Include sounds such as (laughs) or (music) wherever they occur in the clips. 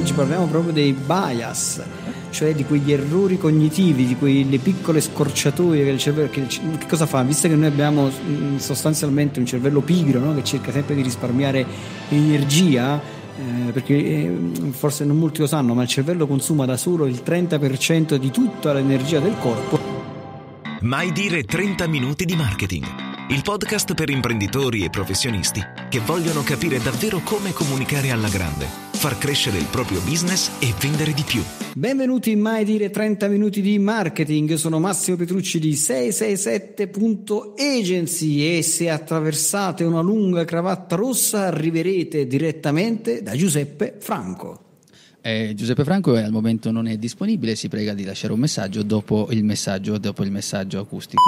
oggi parliamo proprio dei bias, cioè di quegli errori cognitivi, di quelle piccole scorciatoie che il cervello. Che, che cosa fa? Visto che noi abbiamo mm, sostanzialmente un cervello pigro no? che cerca sempre di risparmiare energia. Eh, perché eh, forse non molti lo sanno, ma il cervello consuma da solo il 30% di tutta l'energia del corpo. Mai dire 30 minuti di marketing, il podcast per imprenditori e professionisti che vogliono capire davvero come comunicare alla grande far crescere il proprio business e vendere di più. Benvenuti in Mai Dire 30 Minuti di Marketing, sono Massimo Petrucci di 667.agency e se attraversate una lunga cravatta rossa arriverete direttamente da Giuseppe Franco. Eh, Giuseppe Franco al momento non è disponibile, si prega di lasciare un messaggio dopo il messaggio, dopo il messaggio acustico.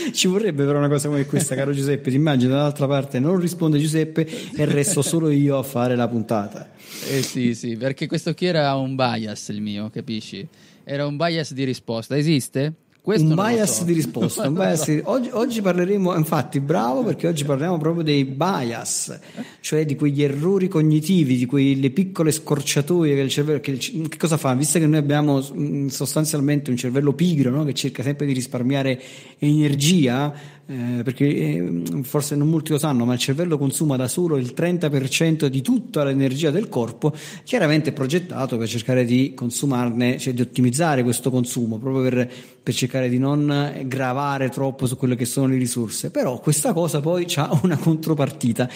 (laughs) Ci vorrebbe però una cosa come questa, caro Giuseppe. Ti immagini dall'altra parte non risponde Giuseppe e resto solo io a fare la puntata. Eh sì, sì, perché questo qui era un bias il mio, capisci? Era un bias di risposta. Esiste? Questo un bias so. di risposta. bias (laughs) di... Oggi, oggi, parleremo, infatti, bravo perché oggi parliamo proprio dei bias, cioè di quegli errori cognitivi, di quelle piccole scorciatoie che il cervello. Che, il... che cosa fa? Visto che noi abbiamo mm, sostanzialmente un cervello pigro no? che cerca sempre di risparmiare energia, eh, perché eh, forse non molti lo sanno, ma il cervello consuma da solo il 30% di tutta l'energia del corpo, chiaramente è progettato per cercare di consumarne, cioè di ottimizzare questo consumo, proprio per, per cercare di non gravare troppo su quelle che sono le risorse. Però questa cosa poi ha (laughs) una contropartita,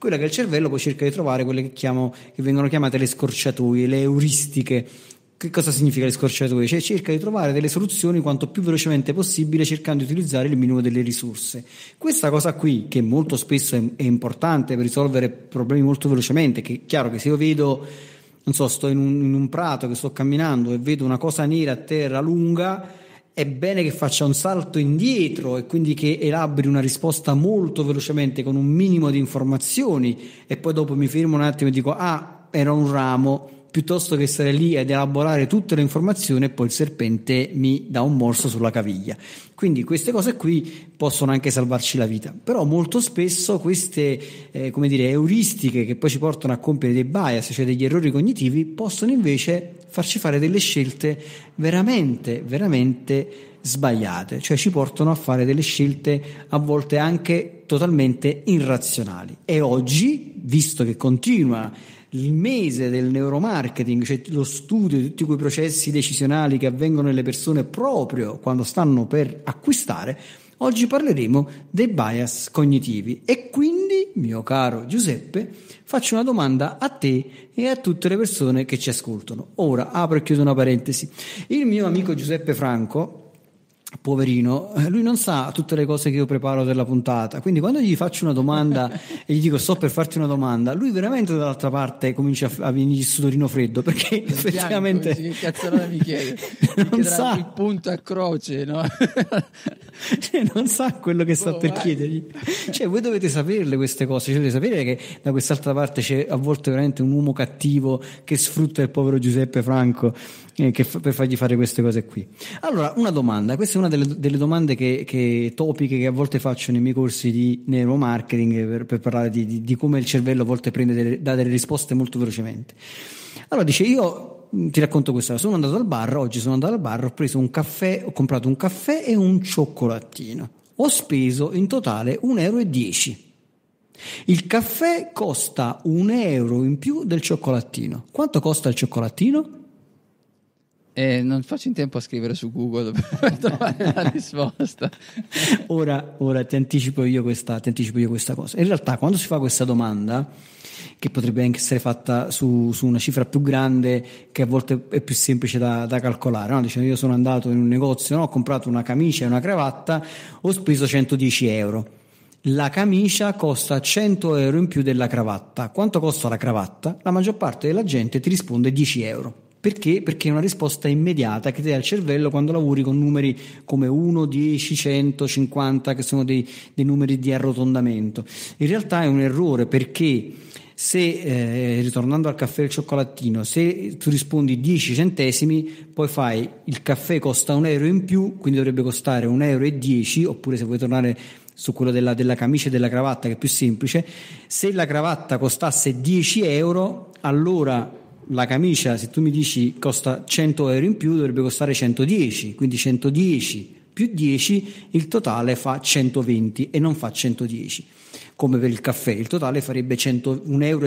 quella che il cervello poi cerca di trovare quelle che, chiamo, che vengono chiamate le scorciatoie, le euristiche che cosa significa le scorciatoie? Cioè cerca di trovare delle soluzioni quanto più velocemente possibile cercando di utilizzare il minimo delle risorse. Questa cosa qui, che molto spesso è, è importante per risolvere problemi molto velocemente, che è chiaro che se io vedo, non so, sto in un, in un prato che sto camminando e vedo una cosa nera a terra lunga, è bene che faccia un salto indietro e quindi che elabori una risposta molto velocemente con un minimo di informazioni e poi dopo mi fermo un attimo e dico ah era un ramo piuttosto che stare lì ed elaborare tutte le informazioni e poi il serpente mi dà un morso sulla caviglia. Quindi queste cose qui possono anche salvarci la vita, però molto spesso queste eh, come dire, euristiche che poi ci portano a compiere dei bias, cioè degli errori cognitivi, possono invece farci fare delle scelte veramente, veramente sbagliate, cioè ci portano a fare delle scelte a volte anche totalmente irrazionali. E oggi, visto che continua il mese del neuromarketing, cioè lo studio di tutti quei processi decisionali che avvengono nelle persone proprio quando stanno per acquistare, oggi parleremo dei bias cognitivi. E quindi, mio caro Giuseppe, faccio una domanda a te e a tutte le persone che ci ascoltano. Ora apro e chiudo una parentesi. Il mio amico Giuseppe Franco poverino, eh, lui non sa tutte le cose che io preparo per la puntata, quindi quando gli faccio una domanda (laughs) e gli dico sto per farti una domanda, lui veramente dall'altra parte comincia a venire sudorino freddo perché il effettivamente... Bianco, mi chiede? Mi (laughs) non sa il punto a croce, no? (laughs) Cioè, non sa quello che sta oh, per boh, vai. chiedergli. Cioè voi dovete saperle queste cose, cioè, dovete sapere che da quest'altra parte c'è a volte veramente un uomo cattivo che sfrutta il povero Giuseppe Franco eh, f- per fargli fare queste cose qui. Allora, una domanda, questa è una delle, delle domande che, che, topiche che a volte faccio nei miei corsi di neuromarketing per, per parlare di, di, di, come il cervello a volte prende delle, dà delle risposte molto velocemente. Allora dice, io mm, ti racconto questa sono andato al bar, oggi sono andato al bar, ho preso un caffè, ho comprato un caffè e un cioccolatino. Ho speso in totale 1,10 euro. Il caffè costa un euro in più del cioccolatino. Quanto costa il cioccolatino? Eh, non faccio in tempo a scrivere su Google per (laughs) trovare la risposta. Ora, ora ti, anticipo questa, ti, anticipo io questa, cosa. In realtà, quando si fa questa domanda, che potrebbe anche essere fatta su, su una cifra più grande, che a volte è più semplice da, da calcolare, no? Dicendo, io sono andato in un negozio, no? ho comprato una camicia e una cravatta, ho speso 110 euro. La camicia costa 100 euro in più della cravatta. Quanto costa la cravatta? La maggior parte della gente ti risponde 10 euro perché? Perché è una risposta immediata che ti dà il cervello quando lavori con numeri come 1, 10, 100, 50, che sono dei, dei numeri di arrotondamento. In realtà è un errore perché se eh, ritornando al caffè e al cioccolatino, se tu rispondi 10 centesimi, poi fai il caffè costa un euro in più, quindi dovrebbe costare un euro e 10, oppure se vuoi tornare su quello della, della camicia e della cravatta che è più semplice, se la cravatta costasse 10 euro, allora la camicia, se tu mi dici costa 100 euro in più, dovrebbe costare 110, quindi 110 più 10, il totale fa 120 e non fa 110. Come per il caffè, il totale farebbe 1,20 euro.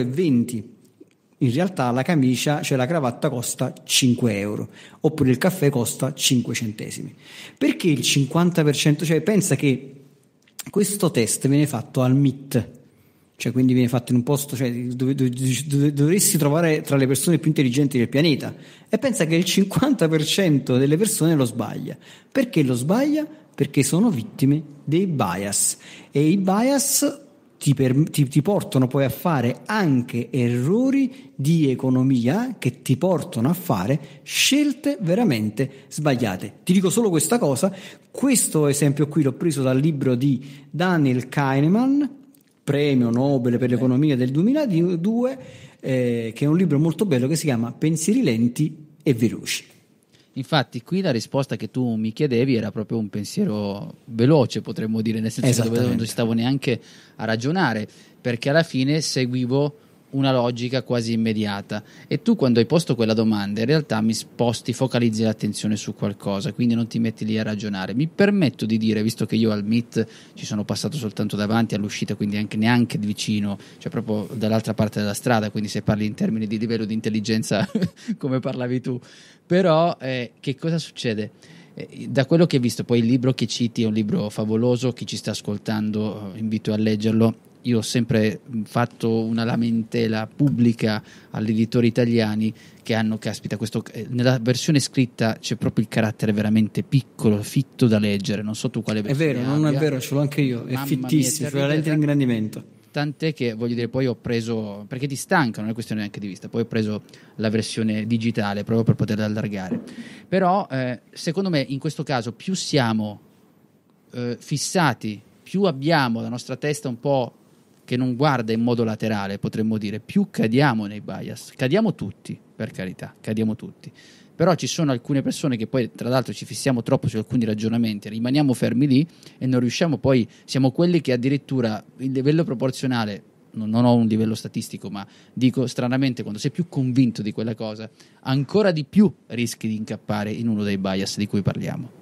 In realtà la camicia, cioè la cravatta, costa 5 euro, oppure il caffè costa 5 centesimi. Perché il 50%? Cioè pensa che questo test viene fatto al MIT, cioè quindi viene fatto in un posto cioè, dove, dove, dove, dovresti trovare tra le persone più intelligenti del pianeta e pensa che il 50% delle persone lo sbaglia. Perché lo sbaglia? Perché sono vittime dei bias e i bias ti, per, ti, ti portano poi a fare anche errori di economia che ti portano a fare scelte veramente sbagliate. Ti dico solo questa cosa, questo esempio qui l'ho preso dal libro di Daniel Kahneman premio Nobel per l'economia del 2002, eh, che è un libro molto bello che si chiama Pensieri lenti e veloci. Infatti, qui la risposta che tu mi chiedevi era proprio un pensiero veloce, potremmo dire, nel senso che non ci stavo neanche a ragionare, perché alla fine seguivo una logica quasi immediata e tu quando hai posto quella domanda in realtà mi sposti, focalizzi l'attenzione su qualcosa, quindi non ti metti lì a ragionare. Mi permetto di dire, visto che io al MIT ci sono passato soltanto davanti all'uscita, quindi anche, neanche vicino, cioè proprio dall'altra parte della strada, quindi se parli in termini di livello di intelligenza (laughs) come parlavi tu, però eh, che cosa succede? Eh, da quello che hai visto, poi il libro che citi è un libro favoloso, chi ci sta ascoltando eh, invito a leggerlo, io ho sempre fatto una lamentela pubblica agli editori italiani che hanno, caspita, questo, eh, nella versione scritta c'è proprio il carattere veramente piccolo, fitto da leggere, non so tu quale versione È vero, abbia. non è vero, ce l'ho anche io, è Mamma fittissimo, mia, veramente ingrandimento. Tant'è che voglio dire, poi ho preso, perché ti stancano, non è questione neanche di vista, poi ho preso la versione digitale proprio per poterla allargare. Però eh, secondo me in questo caso più siamo eh, fissati, più abbiamo la nostra testa un po' che non guarda in modo laterale, potremmo dire, più cadiamo nei bias, cadiamo tutti, per carità, cadiamo tutti. Però ci sono alcune persone che poi, tra l'altro, ci fissiamo troppo su alcuni ragionamenti, rimaniamo fermi lì e non riusciamo poi, siamo quelli che addirittura il livello proporzionale non, ho un livello statistico, ma dico stranamente quando sei più convinto di quella cosa, ancora di più rischi di incappare in uno dei bias di cui parliamo.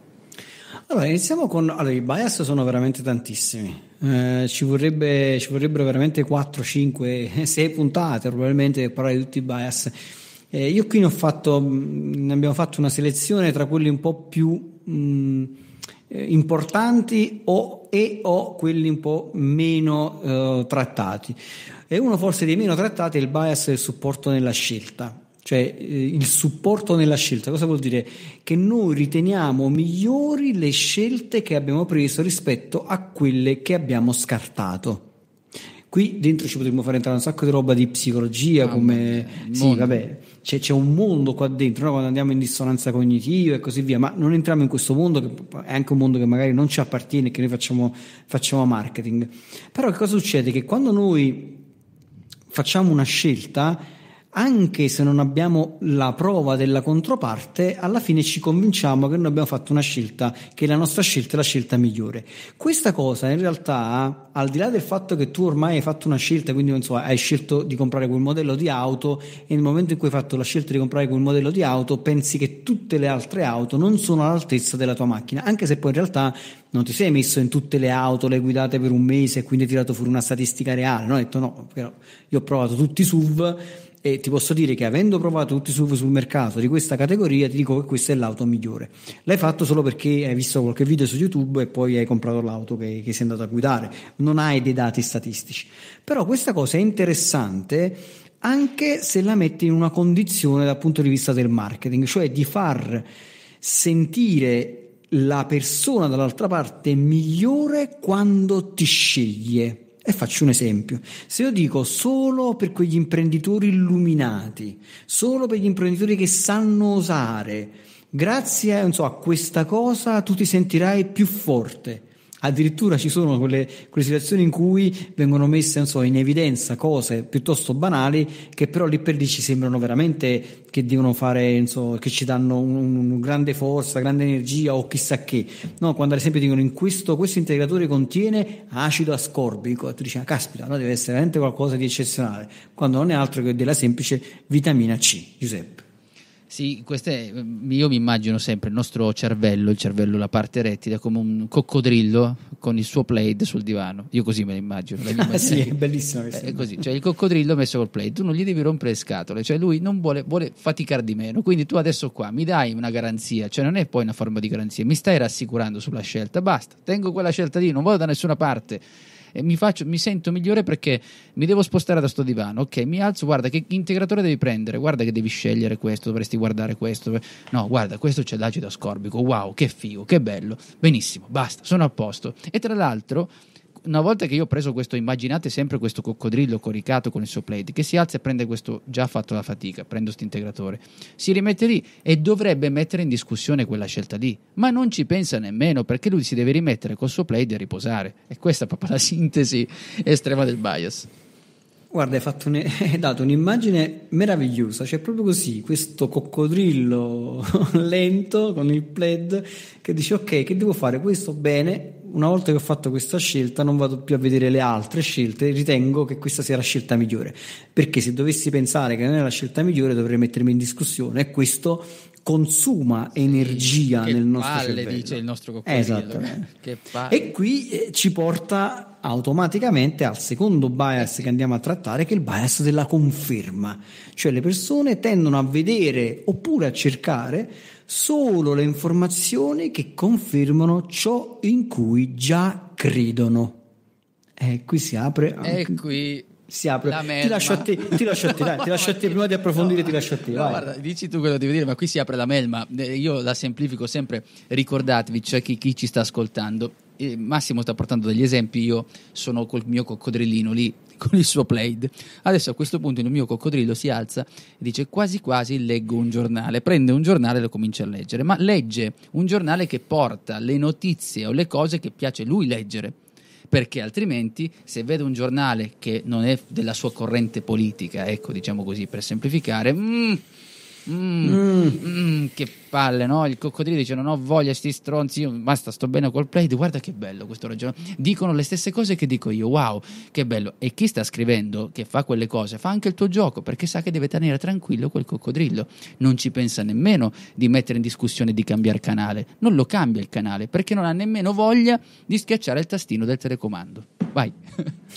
Allora, iniziamo con... Allora, i bias sono veramente tantissimi. Eh, ci, vorrebbe, ci, vorrebbero veramente 4, 5, 6 puntate probabilmente per parlare di tutti i bias. Eh, io qui ne, fatto, mm, ne, abbiamo fatto una selezione tra quelli un po' più mh, mm, eh, importanti o, e o quelli un po' meno eh, trattati. E uno forse dei meno trattati è il bias del supporto nella scelta cioè eh, il supporto nella scelta. Cosa vuol dire? Che noi riteniamo migliori le scelte che abbiamo preso rispetto a quelle che abbiamo scartato. Qui dentro ci potremmo fare entrare un sacco di roba di psicologia, ah, come... Sì, vabbè, c'è, c'è, un mondo qua dentro, no? quando andiamo in dissonanza cognitiva e così via, ma non entriamo in questo mondo che è anche un mondo che magari non ci appartiene, che noi facciamo, facciamo marketing. Però che cosa succede? Che quando noi facciamo una scelta, anche se non abbiamo la prova della controparte, alla fine ci convinciamo che noi abbiamo fatto una scelta, che la nostra scelta è la scelta migliore. Questa cosa in realtà, al di là del fatto che tu ormai hai fatto una scelta, quindi non hai scelto di comprare quel modello di auto e nel momento in cui hai fatto la scelta di comprare quel modello di auto, pensi che tutte le altre auto non sono all'altezza della tua macchina, anche se poi in realtà non ti sei messo in tutte le auto, le guidate per un mese e quindi hai tirato fuori una statistica reale, no? Hai detto no, io ho provato tutti i SUV e ti posso dire che avendo provato tutti i SUV sul mercato di questa categoria ti dico che questa è l'auto migliore. L'hai fatto solo perché hai visto qualche video su YouTube e poi hai comprato l'auto che, che sei andato a guidare, non hai dei dati statistici. Però questa cosa è interessante anche se la metti in una condizione dal punto di vista del marketing, cioè di far sentire la persona dall'altra parte migliore quando ti sceglie. E faccio un esempio. Se io dico solo per quegli imprenditori illuminati, solo per gli imprenditori che sanno osare, grazie so, a questa cosa tu ti sentirai più forte. Addirittura ci sono quelle, quelle, situazioni in cui vengono messe so, in evidenza cose piuttosto banali che però lì per lì ci sembrano veramente che devono fare, so, che ci danno una un, grande forza, grande energia o chissà che. No, quando ad esempio dicono in questo, questo integratore contiene acido ascorbico, e tu dici, ah, caspita, no, deve essere veramente qualcosa di eccezionale, quando non è altro che della semplice vitamina C, Giuseppe. Sì, queste, mm, io mi immagino sempre il nostro cervello, il cervello, la parte rettile, come un coccodrillo con il suo plaid sul divano. Io così me lo immagino. (laughs) ah, sì, è bellissimo. Eh, è così, cioè il coccodrillo messo col plaid. Tu non gli devi rompere le scatole, cioè lui non vuole, vuole faticare di meno. Quindi tu adesso qua mi dai una garanzia, cioè non è poi una forma di garanzia, mi stai rassicurando sulla scelta, basta, tengo quella scelta lì, non vado da nessuna parte e mi, faccio, mi sento migliore perché mi devo spostare da sto divano. Ok, mi alzo, guarda che integratore devi prendere, guarda che devi scegliere questo, dovresti guardare questo. No, guarda, questo c'è l'acido ascorbico. Wow, che figo, che bello. Benissimo, basta, sono a posto. E tra l'altro una volta che io ho preso questo, immaginate sempre questo coccodrillo coricato con il suo plate che si alza e prende questo, già fatto la fatica, prendo questo integratore, si rimette lì e dovrebbe mettere in discussione quella scelta lì, ma non ci pensa nemmeno perché lui si deve rimettere col suo plate a riposare. E questa è proprio la sintesi estrema del bias. Guarda, hai, un, (laughs) hai, dato un'immagine meravigliosa, cioè proprio così, questo coccodrillo (laughs) lento con il plaid che dice ok, che devo fare questo bene una volta che ho fatto questa scelta non vado più a vedere le altre scelte, ritengo che questa sia la scelta migliore, perché se dovessi pensare che non è la scelta migliore dovrei mettermi in discussione e questo consuma sì, energia nel nostro palle, cervello. dice il nostro coccodrillo. Esatto. E qui eh, ci porta automaticamente al secondo bias che andiamo a trattare, che è il bias della conferma. Cioè le persone tendono a vedere oppure a cercare solo le informazioni che confermano ciò in cui già credono. E qui si apre... Anche... E qui si apre. La ti lascio a te, ti lascio a te, dai, ti lascio a te prima di approfondire, no, ti lascio a te. No, guarda, dici tu quello che devi dire, ma qui si apre la melma. Eh, io la semplifico sempre. Ricordatevi, c'è cioè chi, chi, ci sta ascoltando. Eh, Massimo sta portando degli esempi, io sono col mio coccodrillino lì con il suo plaid. Adesso a questo punto il mio coccodrillo si alza e dice quasi quasi leggo un giornale, prende un giornale e lo comincia a leggere, ma legge un giornale che porta le notizie o le cose che piace lui leggere perché altrimenti se vede un giornale che non è della sua corrente politica, ecco diciamo così per semplificare, mm, Mm, mm. Mm, che palle, no? Il coccodrillo dice: Non ho voglia, sti stronzi. Io basta, sto bene col play. Guarda che bello questo ragionamento. Dicono le stesse cose che dico io. Wow, che bello. E chi sta scrivendo, che fa quelle cose, fa anche il tuo gioco perché sa che deve tenere tranquillo quel coccodrillo. Non ci pensa nemmeno di mettere in discussione di cambiare canale. Non lo cambia il canale perché non ha nemmeno voglia di schiacciare il tastino del telecomando vai.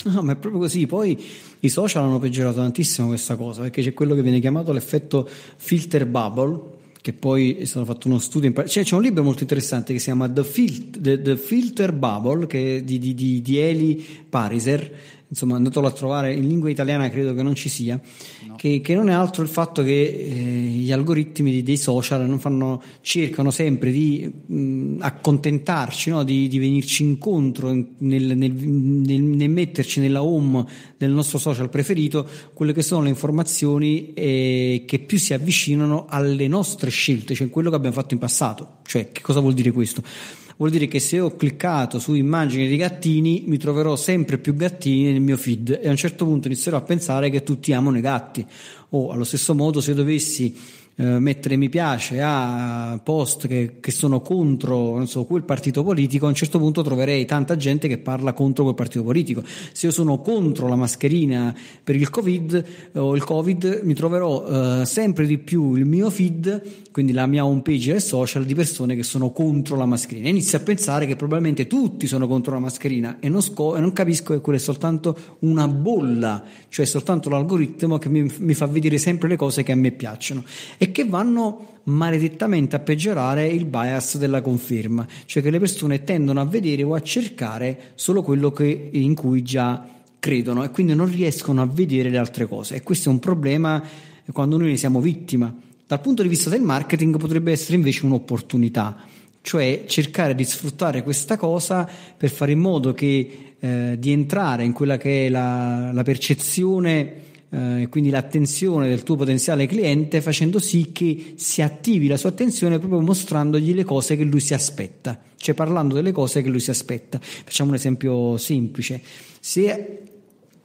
No, ma è proprio così. Poi i social hanno peggiorato tantissimo questa cosa perché c'è quello che viene chiamato l'effetto filter bubble. Che poi è stato fatto uno studio, in... cioè, c'è un libro molto interessante che si chiama The, Fil- The, The Filter Bubble di, di, di, di Eli Pariser insomma andatelo a trovare in lingua italiana credo che non ci sia no. che, che, non è altro il fatto che eh, gli algoritmi dei social fanno, cercano sempre di mh, accontentarci no? di, di, venirci incontro nel, nel, nel, nel, metterci nella home del nostro social preferito quelle che sono le informazioni eh, che più si avvicinano alle nostre scelte cioè quello che abbiamo fatto in passato cioè che cosa vuol dire questo vuol dire che se ho cliccato su immagini di gattini mi troverò sempre più gattini nel mio feed e a un certo punto inizierò a pensare che tutti amano i gatti o allo stesso modo se dovessi eh, mettere mi piace a post che, che sono contro non so, quel partito politico, a un certo punto troverei tanta gente che parla contro quel partito politico. Se io sono contro la mascherina per il Covid eh, o il Covid, mi troverò eh, sempre di più il mio feed, quindi la mia home page e social di persone che sono contro la mascherina. Inizio a pensare che probabilmente tutti sono contro la mascherina e non, sco- e non capisco che quella è soltanto una bolla, cioè soltanto l'algoritmo che mi, mi fa vedere sempre le cose che a me piacciono e che vanno maledettamente a peggiorare il bias della conferma, cioè che le persone tendono a vedere o a cercare solo quello che, in cui già credono e quindi non riescono a vedere le altre cose e questo è un problema quando noi ne siamo vittima. Dal punto di vista del marketing potrebbe essere invece un'opportunità, cioè cercare di sfruttare questa cosa per fare in modo che eh, di entrare in quella che è la, la percezione eh, quindi l'attenzione del tuo potenziale cliente facendo sì che si attivi la sua attenzione proprio mostrandogli le cose che lui si aspetta, cioè parlando delle cose che lui si aspetta. Facciamo un esempio semplice. Se,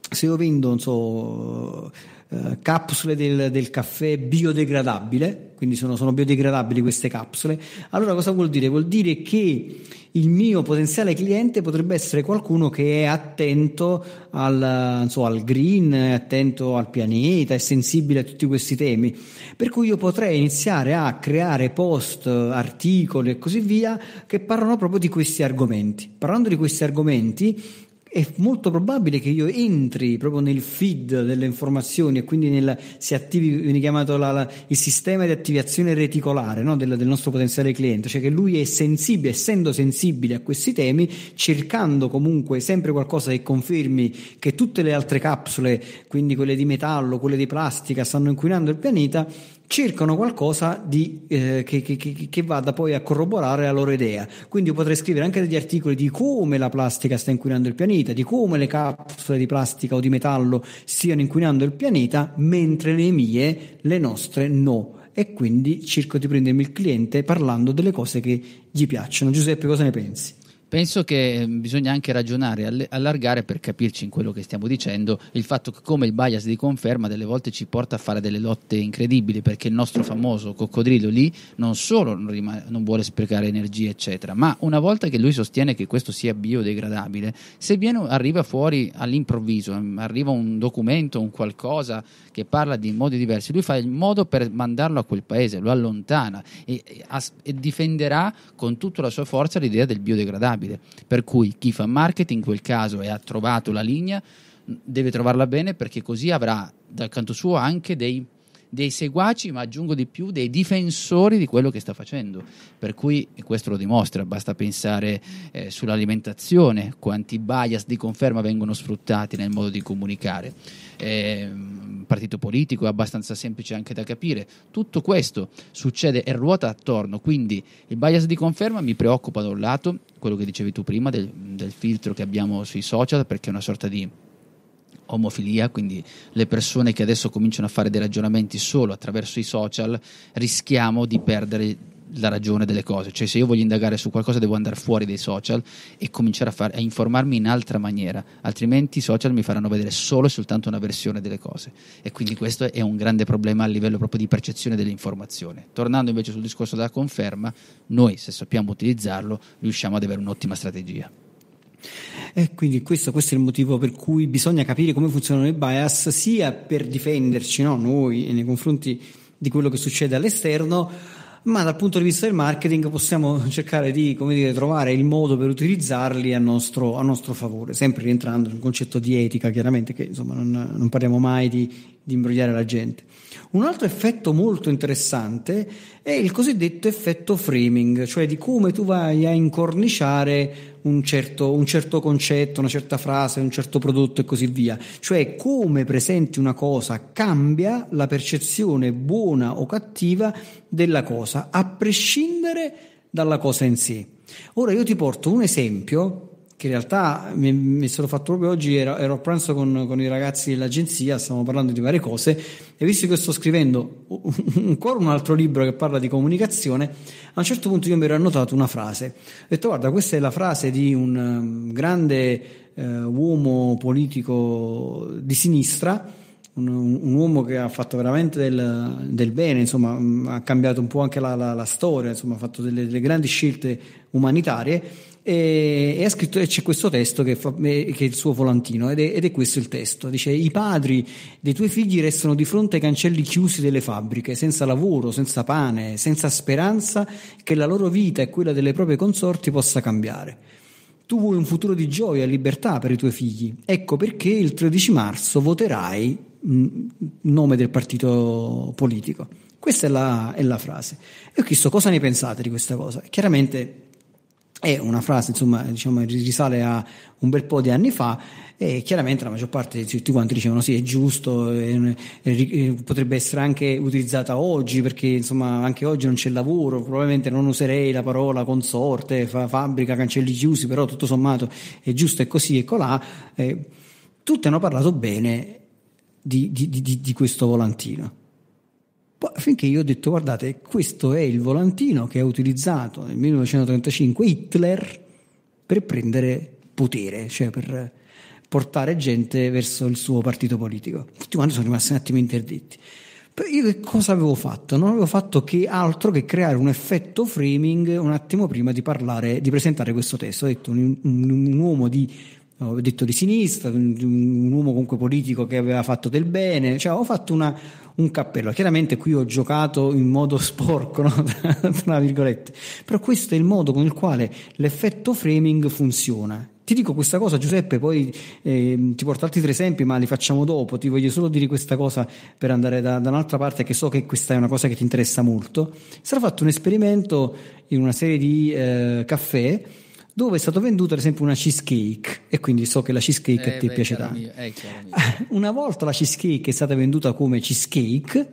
se io vendo, non so eh, capsule del, del, caffè biodegradabile, quindi sono, sono biodegradabili queste capsule, allora cosa vuol dire? Vuol dire che il mio potenziale cliente potrebbe essere qualcuno che è attento al, so, al, green, è attento al pianeta, è sensibile a tutti questi temi. Per cui io potrei iniziare a creare post, articoli e così via che parlano proprio di questi argomenti. Parlando di questi argomenti, è molto probabile che io entri proprio nel feed delle informazioni e quindi nel, si attivi, viene chiamato la, la, il sistema di attivazione reticolare no? del, del, nostro potenziale cliente, cioè che lui è sensibile, essendo sensibile a questi temi, cercando comunque sempre qualcosa che confermi che tutte le altre capsule, quindi quelle di metallo, quelle di plastica, stanno inquinando il pianeta, cercano qualcosa di, eh, che, che, che, vada poi a corroborare la loro idea. Quindi io potrei scrivere anche degli articoli di come la plastica sta inquinando il pianeta, di come le capsule di plastica o di metallo stiano inquinando il pianeta, mentre le mie, le nostre no. E quindi cerco di prendermi il cliente parlando delle cose che gli piacciono. Giuseppe, cosa ne pensi? Penso che eh, bisogna anche ragionare, allargare per capirci in quello che stiamo dicendo, il fatto che come il bias di conferma delle volte ci porta a fare delle lotte incredibili, perché il nostro famoso coccodrillo lì non solo non, rim- non vuole sprecare energie, eccetera, ma una volta che lui sostiene che questo sia biodegradabile, se viene, arriva fuori all'improvviso, mm, arriva un documento, un qualcosa che parla di modi diversi, lui fa il modo per mandarlo a quel paese, lo allontana e, e, e difenderà con tutta la sua forza l'idea del biodegradabile improbabile. Per cui chi fa marketing in quel caso e ha trovato la linea deve trovarla bene perché così avrà dal canto suo anche dei dei seguaci, ma aggiungo di più, dei difensori di quello che sta facendo. Per cui questo lo dimostra, basta pensare eh, sull'alimentazione, quanti bias di conferma vengono sfruttati nel modo di comunicare. Eh, partito politico è abbastanza semplice anche da capire. Tutto questo succede e ruota attorno, quindi il bias di conferma mi preoccupa da un lato, quello che dicevi tu prima del, del filtro che abbiamo sui social, perché è una sorta di omofilia, quindi le persone che adesso cominciano a fare dei ragionamenti solo attraverso i social, rischiamo di perdere la ragione delle cose, cioè se io voglio indagare su qualcosa devo andare fuori dai social e cominciare a, far, a informarmi in altra maniera, altrimenti i social mi faranno vedere solo e soltanto una versione delle cose e quindi questo è un grande problema a livello proprio di percezione dell'informazione. Tornando invece sul discorso della conferma, noi se sappiamo utilizzarlo riusciamo ad avere un'ottima strategia. E quindi questo, questo, è il motivo per cui bisogna capire come funzionano i bias, sia per difenderci no, noi nei confronti di quello che succede all'esterno, ma dal punto di vista del marketing possiamo cercare di dire, trovare il modo per utilizzarli a nostro, a nostro, favore, sempre rientrando nel concetto di etica, chiaramente che insomma, non, non parliamo mai di di imbrogliare la gente. Un altro effetto molto interessante è il cosiddetto effetto framing, cioè di come tu vai a incorniciare un certo, un certo, concetto, una certa frase, un certo prodotto e così via. Cioè come presenti una cosa cambia la percezione buona o cattiva della cosa, a prescindere dalla cosa in sé. Ora io ti porto un esempio che in realtà mi, mi è fatto proprio oggi, ero, ero a pranzo con, con, i ragazzi dell'agenzia, stavamo parlando di varie cose e visto che sto scrivendo ancora un altro libro che parla di comunicazione, a un certo punto io mi ero annotato una frase, ho detto guarda questa è la frase di un um, grande eh, uomo politico di sinistra, un, un, uomo che ha fatto veramente del, del bene, insomma mm, ha cambiato un po' anche la, la, la storia, insomma ha fatto delle, delle grandi scelte umanitarie e, ha scritto e c'è questo testo che, fa, che, è il suo volantino ed è, ed è, questo il testo dice i padri dei tuoi figli restano di fronte ai cancelli chiusi delle fabbriche senza lavoro senza pane senza speranza che la loro vita e quella delle proprie consorti possa cambiare tu vuoi un futuro di gioia e libertà per i tuoi figli ecco perché il 13 marzo voterai il nome del partito politico questa è la, è la frase e ho chiesto cosa ne pensate di questa cosa chiaramente è una frase insomma diciamo risale a un bel po' di anni fa e chiaramente la maggior parte di tutti quanti dicevano sì è giusto è, è, è, potrebbe essere anche utilizzata oggi perché insomma anche oggi non c'è lavoro probabilmente non userei la parola consorte fa, fabbrica cancelli chiusi però tutto sommato è giusto è così ecco e colà eh, tutti hanno parlato bene di, di, di, di questo volantino finché io ho detto guardate questo è il volantino che ha utilizzato nel 1935 Hitler per prendere potere, cioè per portare gente verso il suo partito politico. Tutti quanti sono rimasti un attimo interditti. Però io che cosa avevo fatto? Non avevo fatto che altro che creare un effetto framing un attimo prima di parlare, di presentare questo testo. Ho detto un, un, un uomo di ho detto di sinistra, un, uomo comunque politico che aveva fatto del bene, cioè ho fatto una, un cappello. Chiaramente qui ho giocato in modo (laughs) sporco, no? (laughs) tra virgolette, però questo è il modo con il quale l'effetto framing funziona. Ti dico questa cosa Giuseppe, poi eh, ti porto altri tre esempi ma li facciamo dopo, ti voglio solo dire questa cosa per andare da, da un'altra parte che so che questa è una cosa che ti interessa molto. Sarà fatto un esperimento in una serie di eh, caffè dove è stato venduto ad esempio una cheesecake e quindi so che la cheesecake eh, te beh, piace tanto. Eh, Mio, (laughs) una volta la cheesecake è stata venduta come cheesecake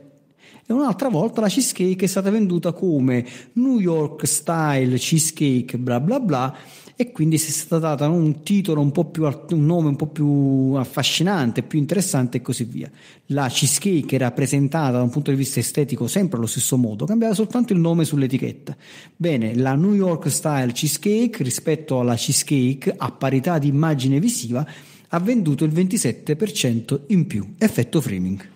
e un'altra volta la cheesecake è stata venduta come New York style cheesecake bla bla bla e quindi si è stata data un titolo un po' più, un nome un po' più affascinante, più interessante e così via. La cheesecake era presentata da un punto di vista estetico sempre allo stesso modo, cambiava soltanto il nome sull'etichetta. Bene, la New York Style Cheesecake rispetto alla cheesecake a parità di immagine visiva ha venduto il 27% in più, effetto framing.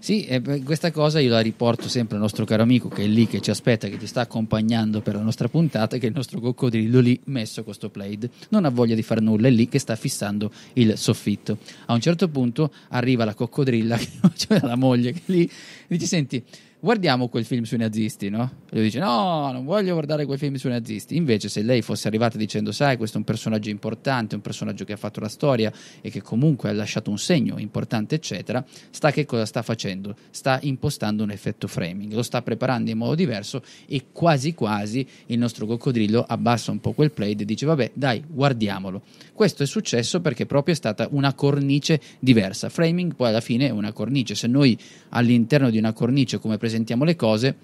Sì, questa cosa io la riporto sempre al nostro caro amico che è lì, che ci aspetta, che ti sta accompagnando per la nostra puntata, che è il nostro coccodrillo lì messo con sto plaid. Non ha voglia di fare nulla, è lì che sta fissando il soffitto. A un certo punto arriva la coccodrilla, (laughs) cioè la moglie, che lì e dice, senti, guardiamo quel film sui nazisti, no? E lui dice no, non voglio guardare quel film sui nazisti. Invece se lei fosse arrivata dicendo sai, questo è un personaggio importante, un personaggio che ha fatto la storia e che comunque ha lasciato un segno importante, eccetera, sta che cosa sta facendo? Sta impostando un effetto framing, lo sta preparando in modo diverso e quasi quasi il nostro coccodrillo abbassa un po' quel played e dice vabbè, dai, guardiamolo. Questo è successo perché proprio è stata una cornice diversa. Framing poi alla fine è una cornice, se noi all'interno di una cornice come presentazione presentiamo le cose,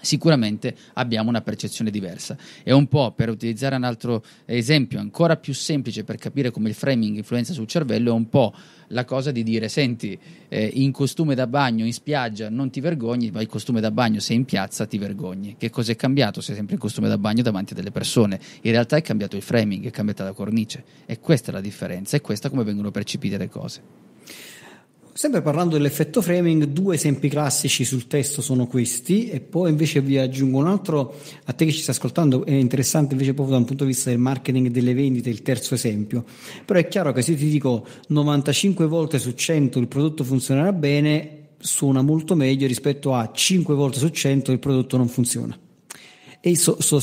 sicuramente abbiamo una percezione diversa. È un po' per utilizzare un altro esempio ancora più semplice per capire come il framing influenza sul cervello, è un po' la cosa di dire senti, eh, in costume da bagno, in spiaggia non ti vergogni, ma in costume da bagno se in piazza ti vergogni. Che cosa è cambiato se sempre in costume da bagno davanti a delle persone? In realtà è cambiato il framing, è cambiata la cornice e questa è la differenza è questa come vengono percepite le cose. Sempre parlando dell'effetto framing, due esempi classici sul testo sono questi e poi invece vi aggiungo un altro, a te che ci stai ascoltando è interessante invece proprio da un punto di vista del marketing e delle vendite, il terzo esempio. Però è chiaro che se ti dico 95 volte su 100 il prodotto funzionerà bene, suona molto meglio rispetto a 5 volte su 100 il prodotto non funziona e sto so,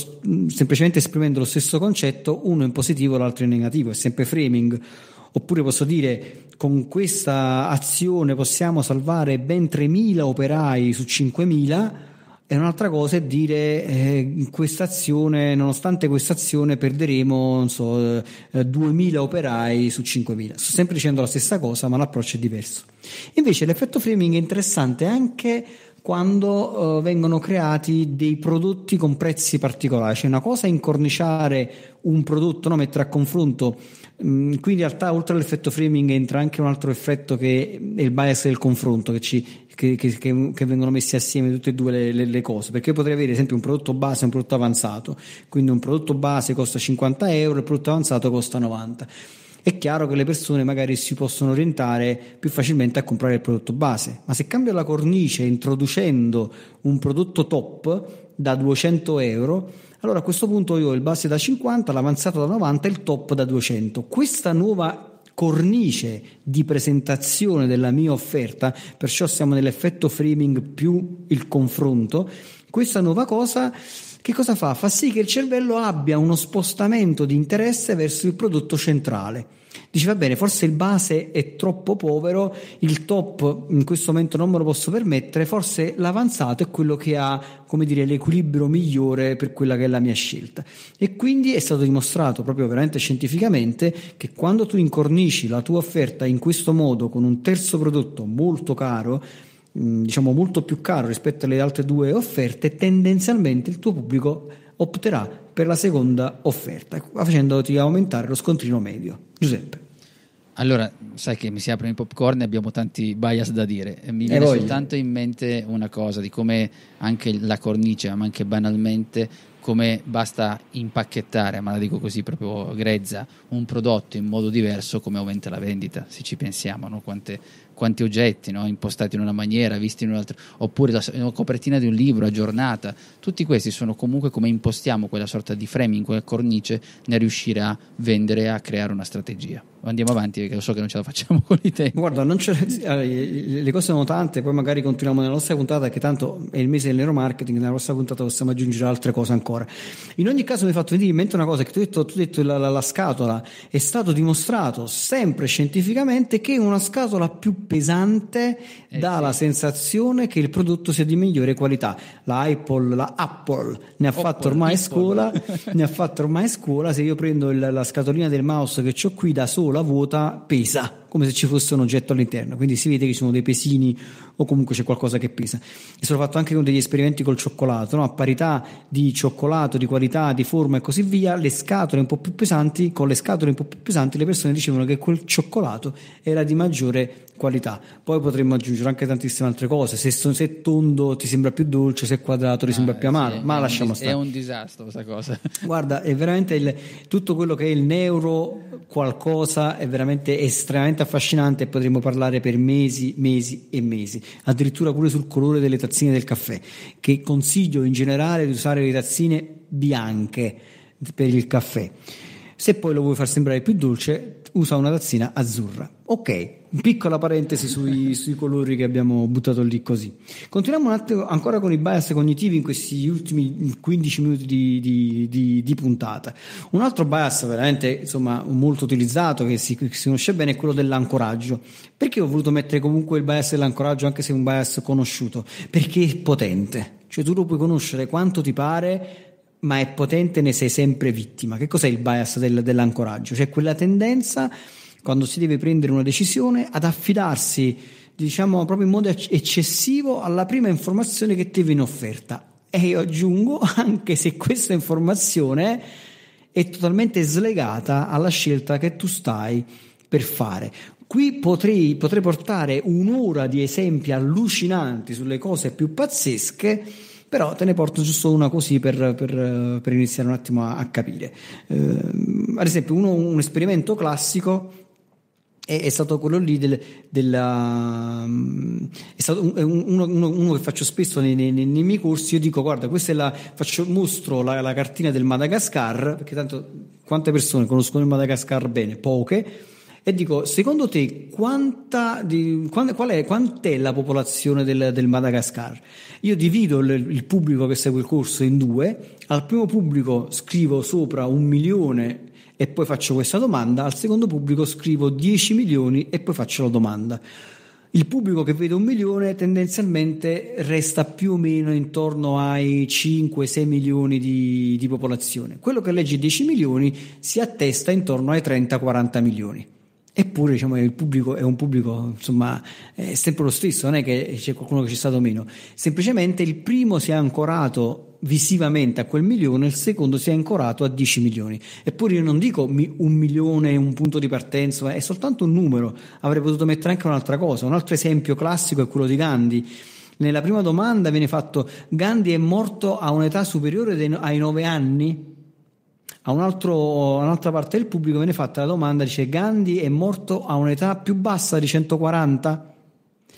semplicemente esprimendo lo stesso concetto, uno in positivo e l'altro in negativo, è sempre framing oppure posso dire con questa azione possiamo salvare ben 3.000 operai su 5.000 e un'altra cosa è dire eh, azione, nonostante questa azione perderemo non so, eh, 2.000 operai su 5.000. Sto sempre dicendo la stessa cosa ma l'approccio è diverso. Invece l'effetto framing è interessante anche quando uh, vengono creati dei prodotti con prezzi particolari. cioè una cosa è incorniciare un prodotto, no? mettere a confronto. Mm, qui in realtà oltre all'effetto framing entra anche un altro effetto che è il bias del confronto, che, ci, che, che, che vengono messi assieme tutte e due le, le, le, cose. Perché potrei avere ad esempio un prodotto base e un prodotto avanzato. Quindi un prodotto base costa 50 euro e il prodotto avanzato costa 90 è chiaro che le persone magari si possono orientare più facilmente a comprare il prodotto base, ma se cambio la cornice introducendo un prodotto top da 200 euro, allora a questo punto io ho il base da 50, l'avanzato da 90 e il top da 200. Questa nuova cornice di presentazione della mia offerta, perciò siamo nell'effetto framing più il confronto, questa nuova cosa che cosa fa? Fa sì che il cervello abbia uno spostamento di interesse verso il prodotto centrale. Dice va bene, forse il base è troppo povero, il top in questo momento non me lo posso permettere, forse l'avanzato è quello che ha, come dire, l'equilibrio migliore per quella che è la mia scelta. E quindi è stato dimostrato proprio veramente scientificamente che quando tu incornici la tua offerta in questo modo con un terzo prodotto molto caro, diciamo molto più caro rispetto alle altre due offerte, tendenzialmente il tuo pubblico opterà per la seconda offerta, facendoti aumentare lo scontrino medio. Giuseppe. Allora, sai che mi si aprono i popcorn e abbiamo tanti bias da dire. Mi e viene voglio. soltanto in mente una cosa di come anche la cornice, ma anche banalmente, come basta impacchettare, ma la dico così proprio grezza, un prodotto in modo diverso come aumenta la vendita, se ci pensiamo, no? quante quanti oggetti no? impostati in una maniera, visti in un'altra, oppure la, una copertina di un libro aggiornata. Tutti questi sono comunque come impostiamo quella sorta di framing, quella cornice nel riuscire a vendere, e a creare una strategia andiamo avanti perché lo so che non ce la facciamo con i tempi. Guarda, eh, le cose sono tante, poi magari continuiamo nella nostra puntata che tanto è il mese del neuromarketing, nella nostra puntata possiamo aggiungere altre cose ancora. In ogni caso mi hai fatto venire in mente una cosa che tu hai detto, tu hai detto la, la, la scatola, è stato dimostrato sempre scientificamente che una scatola più pesante eh, dà sì. la sensazione che il prodotto sia di migliore qualità. La Apple, la Apple ne ha Apple, fatto ormai Apple. scuola, (laughs) ne ha fatto ormai scuola, se io prendo il, la scatolina del mouse che ho qui da solo tavola vuota pesa come se ci fosse un oggetto all'interno, quindi si vede che ci sono dei pesini o comunque c'è qualcosa che pesa. E sono fatto anche con degli esperimenti col cioccolato, no? a parità di cioccolato, di qualità, di forma e così via, le scatole un po' più pesanti, con le scatole un po' più pesanti le persone dicevano che quel cioccolato era di maggiore qualità. Poi potremmo aggiungere anche tantissime altre cose, se, se è tondo ti sembra più dolce, se è quadrato ti ah, sembra più amaro, sì, ma lasciamo dis- stare. È un disastro questa cosa. (laughs) Guarda, è veramente il, tutto quello che è il neuro qualcosa è veramente estremamente affascinante e potremmo parlare per mesi, mesi e mesi, addirittura pure sul colore delle tazzine del caffè, che consiglio in generale di usare le tazzine bianche per il caffè. Se poi lo vuoi far sembrare più dolce, usa una tazzina azzurra. Ok, piccola parentesi sui, (laughs) sui, colori che abbiamo buttato lì così. Continuiamo un attimo ancora con i bias cognitivi in questi ultimi 15 minuti di, di, di, di puntata. Un altro bias veramente insomma, molto utilizzato che si, che si, conosce bene è quello dell'ancoraggio. Perché ho voluto mettere comunque il bias dell'ancoraggio anche se è un bias conosciuto? Perché è potente. Cioè tu lo puoi conoscere quanto ti pare ma è potente, ne sei sempre vittima. Che cos'è il bias del, dell'ancoraggio? Cioè quella tendenza, quando si deve prendere una decisione, ad affidarsi, diciamo, proprio in modo eccessivo alla prima informazione che ti viene offerta. E io aggiungo (laughs) anche se questa informazione è totalmente slegata alla scelta che tu stai per fare. Qui potrei, potrei portare un'ora di esempi allucinanti sulle cose più pazzesche però te ne porto giusto una così per, per, per iniziare un attimo a, a capire. Eh, ad esempio, uno, un esperimento classico è, è, stato quello lì del, della, è stato uno, uno, uno, che faccio spesso nei, nei, nei, miei corsi io dico guarda questa è la faccio, mostro la, la cartina del Madagascar perché tanto quante persone conoscono il Madagascar bene poche e dico, secondo te quanta, di, qual, qual è, quant'è la popolazione del, del Madagascar? Io divido il, il, pubblico che segue il corso in due, al primo pubblico scrivo sopra un milione e poi faccio questa domanda, al secondo pubblico scrivo 10 milioni e poi faccio la domanda. Il pubblico che vede un milione tendenzialmente resta più o meno intorno ai 5-6 milioni di, di popolazione. Quello che legge 10 milioni si attesta intorno ai 30-40 milioni. Eppure diciamo, il pubblico è un pubblico, insomma, è sempre lo stesso, non è che c'è qualcuno che c'è stato meno. Semplicemente il primo si è ancorato visivamente a quel milione, il secondo si è ancorato a 10 milioni. Eppure io non dico un milione, un punto di partenza, è soltanto un numero. Avrei potuto mettere anche un'altra cosa. Un altro esempio classico è quello di Gandhi. Nella prima domanda viene fatto Gandhi è morto a un'età superiore ai 9 anni? a un altro, un'altra parte del pubblico viene fatta la domanda, dice Gandhi è morto a un'età più bassa di 140?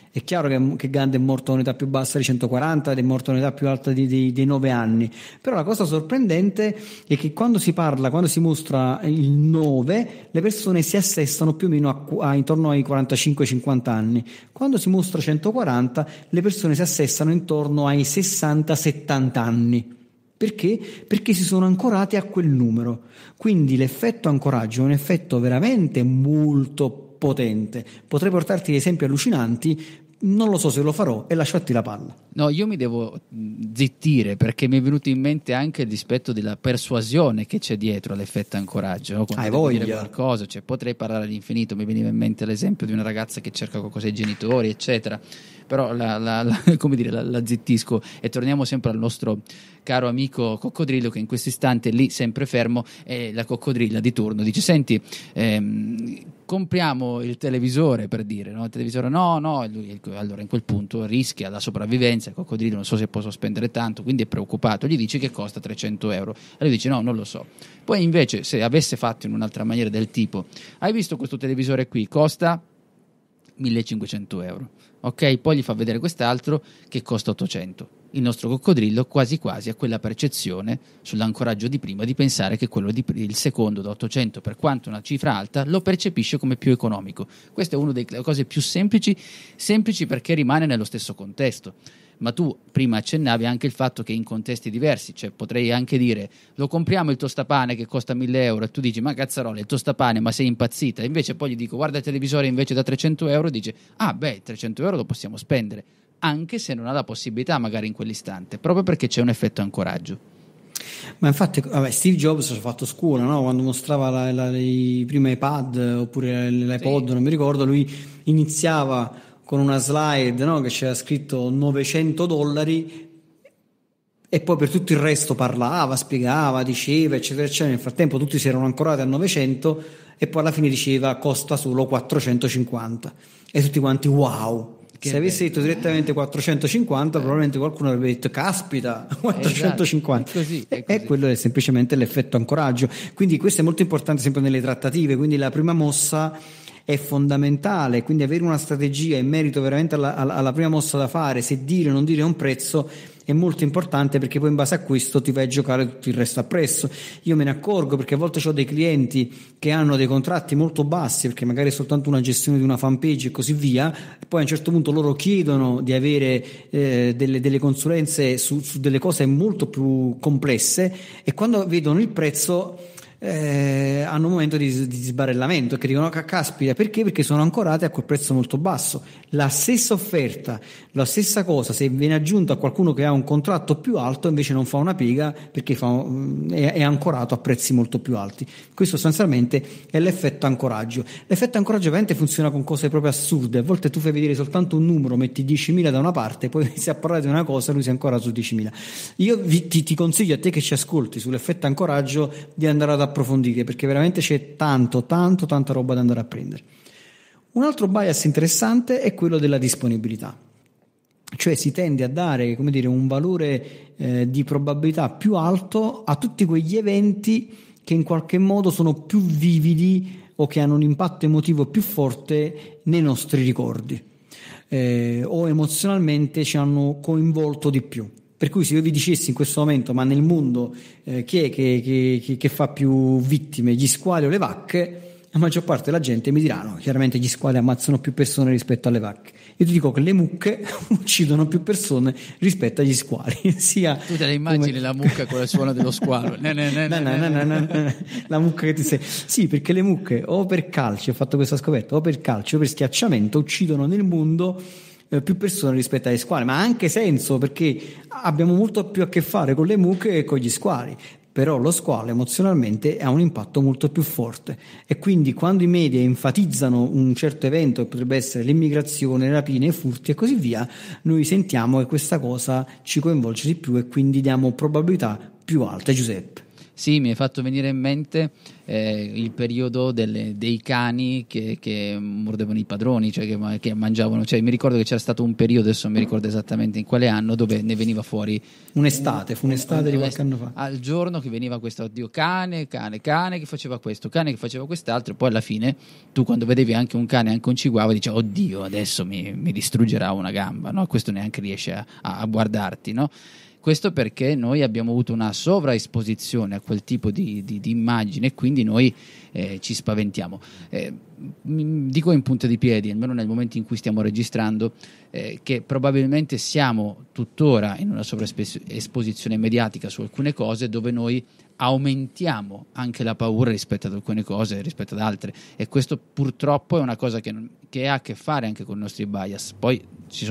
È chiaro che, che Gandhi è morto a un'età più bassa di 140 ed è morto a un'età più alta di, di, di 9 anni, però la cosa sorprendente è che quando si parla, quando si mostra il 9, le persone si assestano più o meno a, a, intorno ai 45-50 anni, quando si mostra 140 le persone si assestano intorno ai 60-70 anni perché? Perché si sono ancorate a quel numero. Quindi l'effetto ancoraggio è un effetto veramente molto potente. Potrei portarti esempi allucinanti, non lo so se lo farò e lascio a te la palla. No, io mi devo mm, zittire perché mi è venuto in mente anche il dispetto della persuasione che c'è dietro all'effetto ancoraggio. No? Hai voglia. dire qualcosa, cioè, potrei parlare all'infinito, mi veniva in mente l'esempio di una ragazza che cerca qualcosa ai genitori, eccetera. Però la, la, la, (laughs) dire, la zittisco e torniamo sempre al nostro caro amico coccodrillo che in questo istante lì sempre fermo e la coccodrilla di turno dice senti ehm, compriamo il televisore per dire, no? il televisore no, no, lui, allora in quel punto rischia la sopravvivenza, il coccodrillo non so se posso spendere tanto, quindi è preoccupato, gli dice che costa 300 euro, e lui dice no, non lo so. Poi invece se avesse fatto in un'altra maniera del tipo, hai visto questo televisore qui, costa 1500 euro, ok? Poi gli fa vedere quest'altro che costa 800 il nostro coccodrillo quasi quasi a quella percezione sull'ancoraggio di prima di pensare che quello di il secondo da 800 per quanto una cifra alta lo percepisce come più economico. Questa è una delle cose più semplici, semplici perché rimane nello stesso contesto. Ma tu prima accennavi anche il fatto che in contesti diversi, cioè potrei anche dire lo compriamo il tostapane che costa 1000 euro e tu dici ma cazzarola il tostapane ma sei impazzita, invece poi gli dico guarda il televisore invece da 300 euro e dice ah beh 300 euro lo possiamo spendere, anche se non ha la possibilità magari in quell'istante, proprio perché c'è un effetto ancoraggio. Ma infatti vabbè, Steve Jobs ha fatto scuola no? quando mostrava la, la, i primi iPad oppure l'iPod, sì. non mi ricordo, lui iniziava con una slide no? che c'era scritto 900 dollari e poi per tutto il resto parlava, spiegava, diceva, eccetera, eccetera. Nel frattempo tutti si erano ancorati a 900 e poi alla fine diceva costa solo 450 e tutti quanti wow che Se avessi detto direttamente 450, eh. probabilmente qualcuno avrebbe detto: Caspita, 450. (laughs) Esatto, è così, è così. E quello è semplicemente l'effetto ancoraggio. Quindi questo è molto importante sempre nelle trattative. Quindi la prima mossa è fondamentale, quindi avere una strategia in merito veramente alla, alla prima mossa da fare, se dire o non dire un prezzo è molto importante perché poi in base a questo ti vai a giocare tutto il resto appresso. Io me ne accorgo perché a volte ho dei clienti che hanno dei contratti molto bassi perché magari è soltanto una gestione di una fanpage e così via, e poi a un certo punto loro chiedono di avere eh, delle, delle, consulenze su, su delle cose molto più complesse e quando vedono il prezzo eh, hanno un momento di, di sbarellamento che dicono caspita perché? Perché sono ancorate a quel prezzo molto basso. La stessa offerta, la stessa cosa, se viene aggiunta a qualcuno che ha un contratto più alto invece non fa una piega perché fa, è, è, ancorato a prezzi molto più alti. Questo sostanzialmente è l'effetto ancoraggio. L'effetto ancoraggio ovviamente funziona con cose proprio assurde, a volte tu fai vedere soltanto un numero, metti 10.000 da una parte, poi inizi a parlare di una cosa lui si ancora su 10.000. Io vi, ti, ti, consiglio a te che ci ascolti sull'effetto ancoraggio di andare ad approfondire perché veramente c'è tanto, tanto, tanta roba da andare a prendere. Un altro bias interessante è quello della disponibilità, cioè si tende a dare dire, un valore eh, di probabilità più alto a tutti quegli eventi che in qualche modo sono più vividi o che hanno un impatto emotivo più forte nei nostri ricordi eh, o emozionalmente ci hanno coinvolto di più. Per cui se io vi dicessi in questo momento, ma nel mondo eh, chi è che, che, che, fa più vittime, gli squali o le vacche, la maggior parte della gente mi dirà, no, chiaramente gli squali ammazzano più persone rispetto alle vacche. Io ti dico che le mucche (laughs) uccidono più persone rispetto agli squali. (laughs) Sia tu te la immagini come... la mucca con la suona dello squalo? La mucca che ti sei... Sì, perché le mucche o per calcio, ho fatto questa scoperta, o per calcio o per schiacciamento uccidono nel mondo eh, più persone rispetto agli squali, ma ha anche senso perché abbiamo molto più a che fare con le mucche che con gli squali però lo squalo emozionalmente ha un impatto molto più forte e quindi quando i media enfatizzano un certo evento che potrebbe essere l'immigrazione, le rapine, i furti e così via, noi sentiamo che questa cosa ci coinvolge di più e quindi diamo probabilità più alte. Giuseppe. Sì, mi è fatto venire in mente eh, il periodo delle, dei cani che, che, mordevano i padroni, cioè che, che, mangiavano. Cioè, mi ricordo che c'era stato un periodo, adesso non mi ricordo esattamente in quale anno, dove ne veniva fuori. Un'estate, fu un'estate un, di qualche anno fa. Al giorno che veniva questo oddio cane, cane, cane che faceva questo, cane che faceva quest'altro, e poi alla fine tu quando vedevi anche un cane, anche un chihuahua, dici, oddio, adesso mi, mi distruggerà una gamba, no? questo neanche riesce a, a guardarti. No? Questo perché noi abbiamo avuto una sovraesposizione a quel tipo di, di, di immagine e quindi noi eh, ci spaventiamo. Eh, dico in punta di piedi, almeno nel momento in cui stiamo registrando, eh, che probabilmente siamo tuttora in una sovraesposizione mediatica su alcune cose dove noi aumentiamo anche la paura rispetto ad alcune cose, rispetto ad altre e questo purtroppo è una cosa che, che ha a che fare anche con i nostri bias. Poi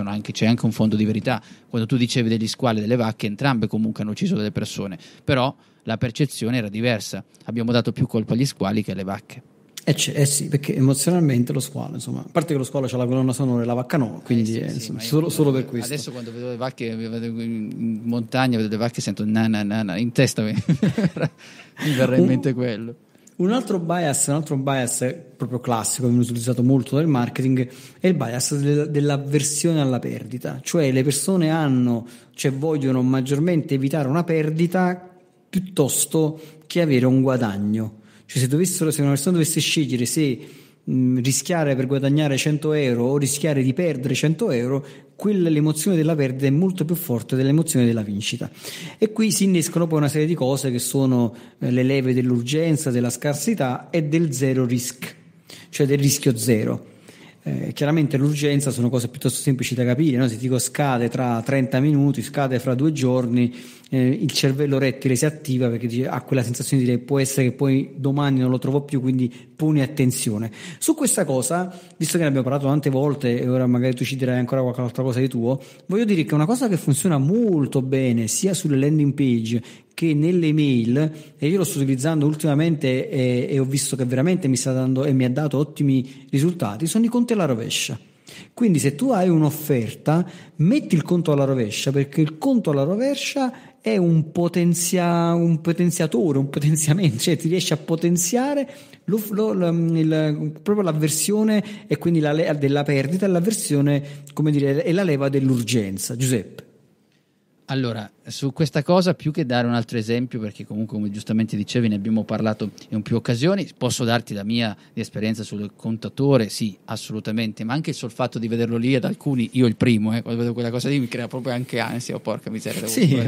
anche, c'è anche un fondo di verità. Quando tu dicevi degli squali e delle vacche, entrambe comunque hanno ucciso delle persone, però la percezione era diversa. Abbiamo dato più colpa agli squali che alle vacche. Eh, eh sì, perché emozionalmente lo squalo, insomma, a parte che lo squalo ha la colonna sonora e la vacca no, quindi eh sì, sì, eh, solo, solo, per questo. Adesso quando vedo le vacche in montagna, vedo le vacche sento na na na, na in testa mi, (laughs) mi verrà in mente quello. Un altro bias, un altro bias proprio classico, viene utilizzato molto nel marketing, è il bias de- dell'avversione alla perdita, cioè le persone hanno, cioè vogliono maggiormente evitare una perdita piuttosto che avere un guadagno. Cioè se, dovessero, se una persona dovesse scegliere se rischiare per guadagnare 100 euro o rischiare di perdere 100 euro quella, l'emozione della perdita è molto più forte dell'emozione della vincita. E qui si innescono poi una serie di cose che sono eh, le leve dell'urgenza, della scarsità e del zero risk, cioè del rischio zero. Eh, chiaramente l'urgenza sono cose piuttosto semplici da capire, no? se dico scade tra 30 minuti, scade fra due giorni, eh, il cervello rettile si attiva perché dice, ha quella sensazione di dire può essere che poi domani non lo trovo più, quindi poni attenzione. Su questa cosa, visto che ne abbiamo parlato tante volte e ora magari tu ci dirai ancora qualche altra cosa di tuo, voglio dire che una cosa che funziona molto bene sia sulle landing page che nelle mail, e io lo sto utilizzando ultimamente e, e ho visto che veramente mi sta dando e mi ha dato ottimi risultati, sono i conti alla rovescia. Quindi se tu hai un'offerta, metti il conto alla rovescia perché il conto alla rovescia è un, potenzia, un potenziatore, un potenziamento, cioè ti riesce a potenziare lo, lo, lo, mm, il, proprio l'avversione e quindi la, della perdita, l'avversione come dire, è la leva dell'urgenza. Giuseppe. Allora, su questa cosa più che dare un altro esempio, perché comunque come giustamente dicevi ne abbiamo parlato in più occasioni, posso darti la mia esperienza sul contatore, sì, assolutamente, ma anche sul fatto di vederlo lì ad alcuni, io il primo, eh, quando vedo quella cosa lì mi crea proprio anche ansia, oh, porca miseria. Sì, (laughs)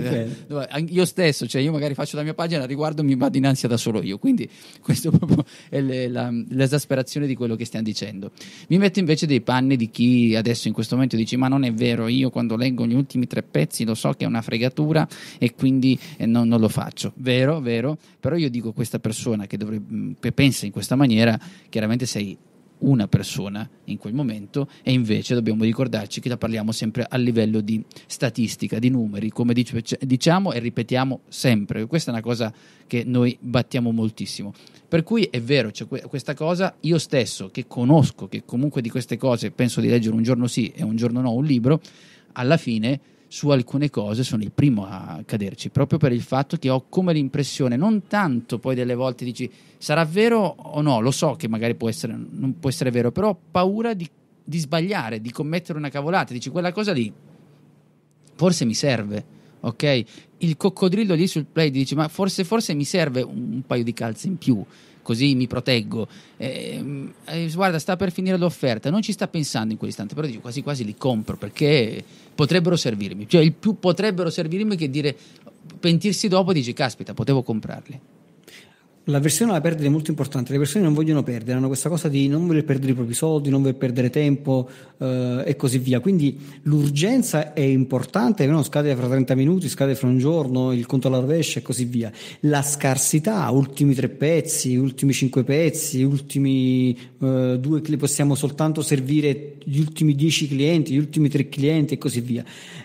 io stesso, cioè io magari faccio la mia pagina, riguardo mi vado in ansia da solo io, quindi (laughs) questa è proprio l'esasperazione di quello che stiamo dicendo. Mi metto invece dei panni di chi adesso in questo momento dice ma non è vero, io quando leggo gli ultimi tre pezzi lo so che è una fregatura, paura e quindi eh, no, non lo faccio. Vero, vero, però io dico a questa persona che, dovrebbe, mm, che pensa in questa maniera, chiaramente sei una persona in quel momento e invece dobbiamo ricordarci che la parliamo sempre a livello di statistica, di numeri, come dice, diciamo e ripetiamo sempre. Questa è una cosa che noi battiamo moltissimo. Per cui è vero, c'è cioè, questa cosa, io stesso che conosco, che comunque di queste cose penso di leggere un giorno sì e un giorno no un libro, alla fine su alcune cose sono il primo a caderci, proprio per il fatto che ho come l'impressione, non tanto poi delle volte dici sarà vero o no, lo so che magari può essere, non può essere vero, però ho paura di, di sbagliare, di commettere una cavolata, dici quella cosa lì forse mi serve ok? Il coccodrillo lì sul play dice ma forse, forse mi serve un paio di calze in più così mi proteggo. Eh, mm, eh, guarda, sta per finire l'offerta, non ci sta pensando in quell'istante, però dici quasi quasi li compro perché potrebbero servirmi. Cioè, il più potrebbero servirmi che dire pentirsi dopo dici caspita, potevo comprarli la versione alla perdita è molto importante, le persone non vogliono perdere, hanno questa cosa di non voler perdere i propri soldi, non voler perdere tempo eh, e così via. Quindi l'urgenza è importante, no? scade fra 30 minuti, scade fra un giorno, il conto alla rovescia e così via. La scarsità, ultimi tre pezzi, ultimi cinque pezzi, ultimi eh, due che possiamo soltanto servire gli ultimi dieci clienti, gli ultimi tre clienti e così via.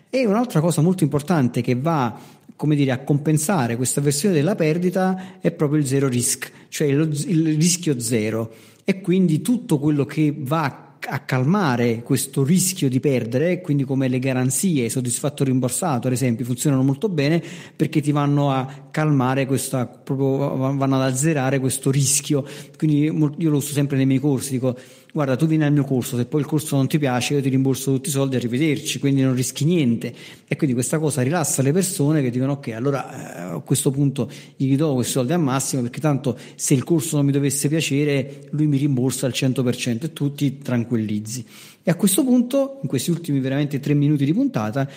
E un'altra cosa molto importante che va come dire, a compensare questa versione della perdita è proprio il zero risk, cioè lo, il rischio zero. E quindi tutto quello che va a calmare questo rischio di perdere, quindi come le garanzie, soddisfatto rimborsato, ad esempio, funzionano molto bene perché ti vanno a calmare questa proprio vanno ad azzerare questo rischio. Quindi io lo uso sempre nei miei corsi, dico guarda tu vieni al mio corso, se poi il corso non ti piace io ti rimborso tutti i soldi arrivederci, quindi non rischi niente. E quindi questa cosa rilassa le persone che dicono ok, allora eh, a questo punto gli do questi soldi al massimo perché tanto se il corso non mi dovesse piacere lui mi rimborsa al 100% e tu ti tranquillizzi. E a questo punto, in questi ultimi veramente tre minuti di puntata,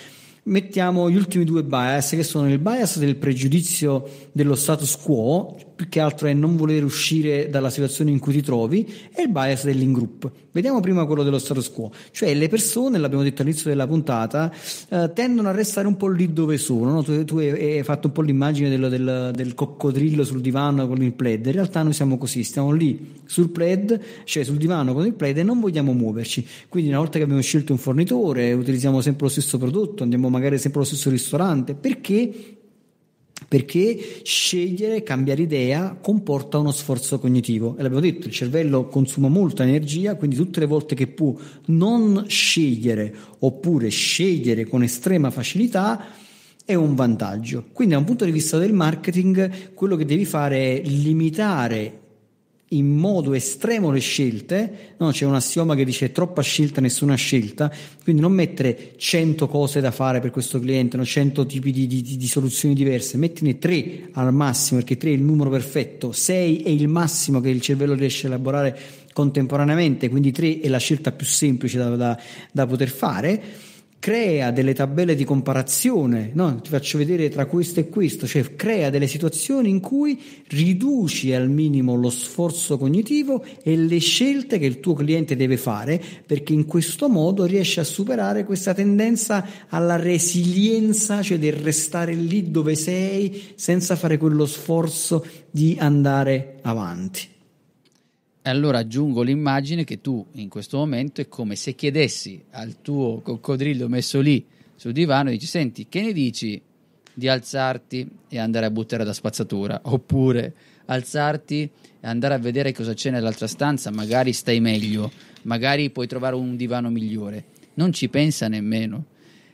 mettiamo gli ultimi due bias che sono il bias del pregiudizio dello status quo, più che altro è non voler uscire dalla situazione in cui ti trovi, e il bias dell'ingroup. Vediamo prima quello dello status quo, cioè le persone, l'abbiamo detto all'inizio della puntata, eh, tendono a restare un po' lì dove sono, no? tu, tu, hai, fatto un po' l'immagine del, del, del, coccodrillo sul divano con il plaid, in realtà noi siamo così, stiamo lì sul plaid, cioè sul divano con il plaid e non vogliamo muoverci, quindi una volta che abbiamo scelto un fornitore, utilizziamo sempre lo stesso prodotto, andiamo magari sempre lo stesso ristorante, perché perché scegliere, cambiare idea comporta uno sforzo cognitivo e l'abbiamo detto, il cervello consuma molta energia, quindi tutte le volte che può non scegliere oppure scegliere con estrema facilità è un vantaggio. Quindi da un punto di vista del marketing quello che devi fare è limitare in modo estremo le scelte, no? c'è un assioma che dice troppa scelta, nessuna scelta, quindi non mettere 100 cose da fare per questo cliente, no? 100 tipi di, di, di, soluzioni diverse, mettine 3 al massimo perché 3 è il numero perfetto, 6 è il massimo che il cervello riesce a elaborare contemporaneamente, quindi 3 è la scelta più semplice da, da, da poter fare crea delle tabelle di comparazione, no? ti faccio vedere tra questo e questo, cioè crea delle situazioni in cui riduci al minimo lo sforzo cognitivo e le scelte che il tuo cliente deve fare, perché in questo modo riesci a superare questa tendenza alla resilienza, cioè del restare lì dove sei senza fare quello sforzo di andare avanti allora aggiungo l'immagine che tu in questo momento è come se chiedessi al tuo coccodrillo messo lì sul divano e dici senti che ne dici di alzarti e andare a buttare la spazzatura oppure alzarti e andare a vedere cosa c'è nell'altra stanza magari stai meglio magari puoi trovare un divano migliore non ci pensa nemmeno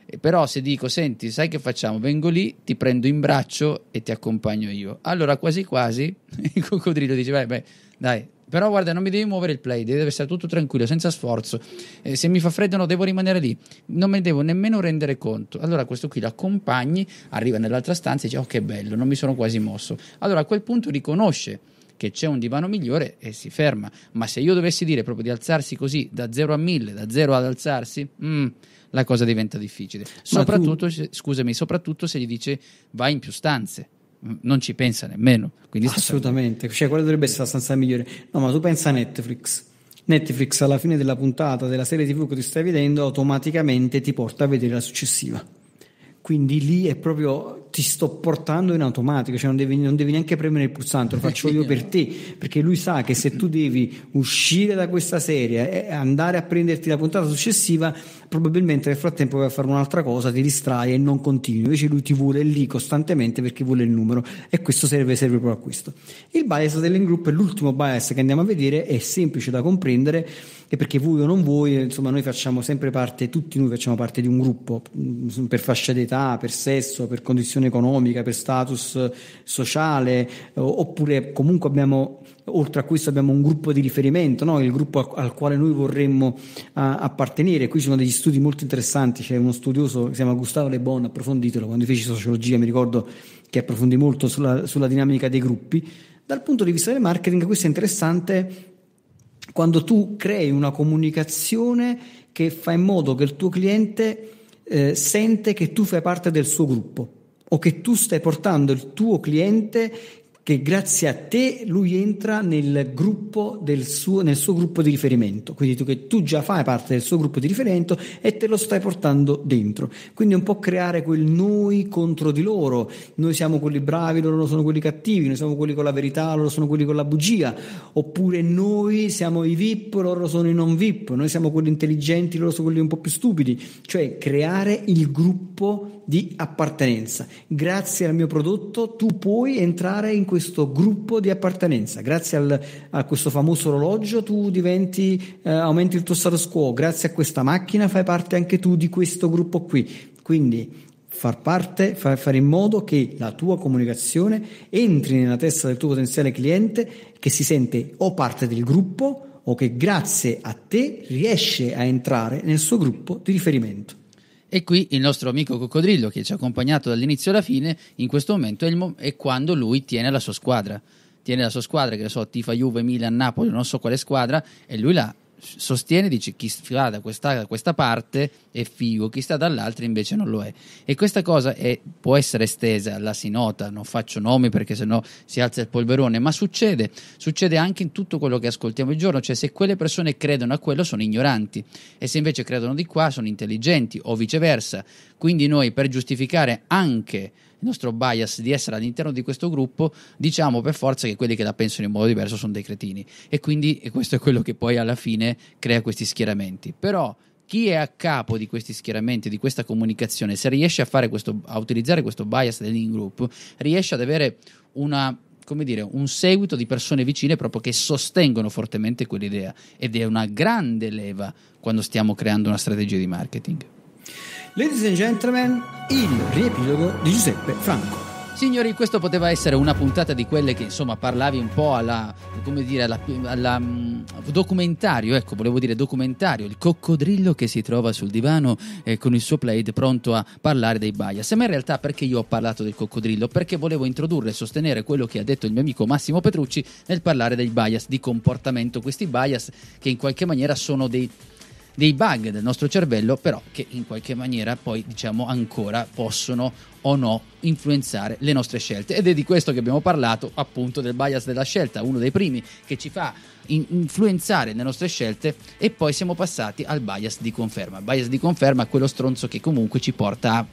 e però se dico senti sai che facciamo vengo lì ti prendo in braccio e ti accompagno io allora quasi quasi (laughs) il coccodrillo dice beh beh dai però guarda, non mi devi muovere il play, deve essere tutto tranquillo, senza sforzo. Eh, se mi fa freddo, no, devo rimanere lì, non me ne devo nemmeno rendere conto. Allora, questo qui l'accompagni, arriva nell'altra stanza e dice: Oh, che bello, non mi sono quasi mosso. Allora, a quel punto riconosce che c'è un divano migliore e si ferma. Ma se io dovessi dire proprio di alzarsi così da 0 a 1000, da 0 ad alzarsi, mm, la cosa diventa difficile. Soprattutto, tu... se, scusami, soprattutto se gli dice vai in più stanze non ci pensa nemmeno. Assolutamente, cioè quella dovrebbe essere la stanza migliore. No, ma tu pensa a Netflix. Netflix alla fine della puntata della serie TV che ti stai vedendo automaticamente ti porta a vedere la successiva. Quindi lì è proprio ti sto portando in automatico, cioè non devi, non devi neanche premere il pulsante, lo faccio io per te, perché lui sa che se tu devi uscire da questa serie e andare a prenderti la puntata successiva, probabilmente nel frattempo vai a fare un'altra cosa, ti distrai e non continui, invece lui ti vuole lì costantemente perché vuole il numero e questo serve, serve proprio a questo. Il bias dell'in group è l'ultimo bias che andiamo a vedere, è semplice da comprendere e perché vuoi o non vuoi, insomma noi facciamo sempre parte, tutti noi facciamo parte di un gruppo mm, per fascia d'età, per sesso, per condizione situazione economica, per status eh, sociale, eh, oppure comunque abbiamo oltre a questo abbiamo un gruppo di riferimento, no? il gruppo al, quale noi vorremmo uh, appartenere. Qui ci sono degli studi molto interessanti, c'è uno studioso che si chiama Gustavo Le Bon, approfonditelo, quando feci sociologia mi ricordo che approfondì molto sulla, sulla dinamica dei gruppi. Dal punto di vista del marketing questo è interessante quando tu crei una comunicazione che fa in modo che il tuo cliente eh, sente che tu fai parte del suo gruppo o che tu stai portando il tuo cliente che grazie a te lui entra nel, suo, nel suo gruppo di riferimento, quindi tu, che tu già fai parte del suo gruppo di riferimento e te lo stai portando dentro. Quindi un po' creare quel noi contro di loro, noi siamo quelli bravi, loro sono quelli cattivi, noi siamo quelli con la verità, loro sono quelli con la bugia, oppure noi siamo i VIP, loro sono i non VIP, noi siamo quelli intelligenti, loro sono quelli un po' più stupidi, cioè creare il gruppo di appartenenza. Grazie al mio prodotto tu puoi entrare in questo questo gruppo di appartenenza. Grazie al, a questo famoso orologio tu diventi, eh, aumenti il tuo status quo, grazie a questa macchina fai parte anche tu di questo gruppo qui. Quindi far parte, far, fare in modo che la tua comunicazione entri nella testa del tuo potenziale cliente che si sente o parte del gruppo o che grazie a te riesce a entrare nel suo gruppo di riferimento. E qui il nostro amico Coccodrillo, che ci ha accompagnato dall'inizio alla fine, in questo momento è, mo- è quando lui tiene la sua squadra. Tiene la sua squadra, che ne so, tifa Juve, Milan, Napoli, non so quale squadra, e lui la sostiene, dice chi va da quest'area a questa parte è figo, chi sta dall'altra invece non lo è. E questa cosa è, può essere estesa, la si nota, non faccio nomi perché sennò si alza il polverone, ma succede, succede anche in tutto quello che ascoltiamo il giorno, cioè se quelle persone credono a quello sono ignoranti e se invece credono di qua sono intelligenti o viceversa. Quindi noi per giustificare anche il nostro bias di essere all'interno di questo gruppo, diciamo per forza che quelli che la pensano in modo diverso sono dei cretini. E quindi e questo è quello che poi alla fine crea questi schieramenti. Però chi è a capo di questi schieramenti, di questa comunicazione, se riesce a, questo, a utilizzare questo bias dell'in group, riesce ad avere una come dire, un seguito di persone vicine proprio che sostengono fortemente quell'idea ed è una grande leva quando stiamo creando una strategia di marketing. Ladies and gentlemen, il riepilogo di Giuseppe Franco. Signori, questo poteva essere una puntata di quelle che insomma parlavi un po' alla, come dire, alla, alla mm, documentario, ecco, volevo dire documentario, il coccodrillo che si trova sul divano eh, con il suo plaid pronto a parlare dei bias. Ma in realtà perché io ho parlato del coccodrillo? Perché volevo introdurre e sostenere quello che ha detto il mio amico Massimo Petrucci nel parlare dei bias di comportamento, questi bias che in qualche maniera sono dei dei bug del nostro cervello, però che in qualche maniera poi diciamo ancora possono o no influenzare le nostre scelte. Ed è di questo che abbiamo parlato, appunto, del bias della scelta, uno dei primi che ci fa influenzare le nostre scelte e poi siamo passati al bias di conferma. bias di conferma è quello stronzo che comunque ci porta a